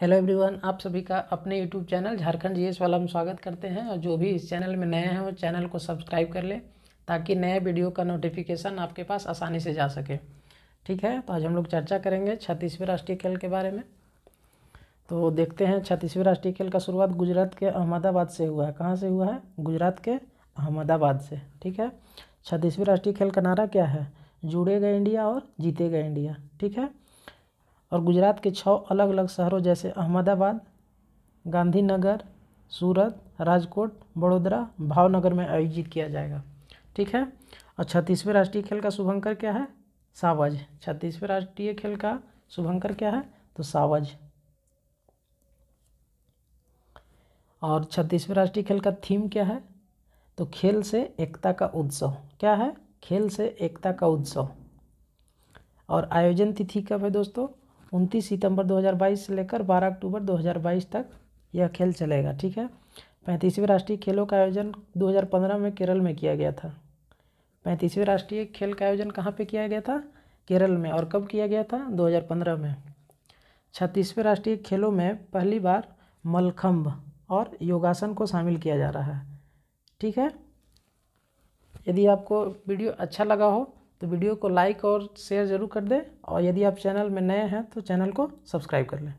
hello everyone आप सभी का अपने यूट्यूब चैनल झारखंड जीएस वाला हम स्वागत करते हैं और जो भी इस चैनल में नए हैं वो चैनल को सब्सक्राइब कर लें ताकि नए वीडियो का नोटिफिकेशन आपके पास आसानी से जा सके ठीक है तो आज हम लोग चर्चा करेंगे छत्तीसवें राष्ट्रीय खेल के बारे में तो देखते हैं छत्तीसवें राष्ट्रीय खेल का शुरुआत गुजरात के अहमदाबाद से हुआ है कहाँ से हुआ है गुजरात के अहमदाबाद से ठीक है छत्तीसवें राष्ट्रीय खेल का नारा क्या है जुड़ेगा इंडिया और जीतेगा इंडिया ठीक है और गुजरात के छः अलग अलग शहरों जैसे अहमदाबाद गांधीनगर सूरत राजकोट बड़ोदरा भावनगर में आयोजित किया जाएगा ठीक है और छत्तीसवें राष्ट्रीय खेल का शुभंकर क्या है सावज छत्तीसवें राष्ट्रीय खेल का शुभंकर क्या है तो सावज और छत्तीसवें राष्ट्रीय खेल का थीम क्या है तो खेल से एकता का उत्सव क्या है खेल से एकता का उत्सव और आयोजन तिथि कब है दोस्तों उनतीस सितंबर 2022 से लेकर 12 अक्टूबर 2022 तक यह खेल चलेगा ठीक है पैंतीसवें राष्ट्रीय खेलों का आयोजन 2015 में केरल में किया गया था पैंतीसवें राष्ट्रीय खेल का आयोजन कहाँ पे किया गया था केरल में और कब किया गया था 2015 में छत्तीसवें राष्ट्रीय खेलों में पहली बार मलखम्ब और योगासन को शामिल किया जा रहा है ठीक है यदि आपको वीडियो अच्छा लगा हो तो वीडियो को लाइक और शेयर ज़रूर कर दें और यदि आप चैनल में नए हैं तो चैनल को सब्सक्राइब कर लें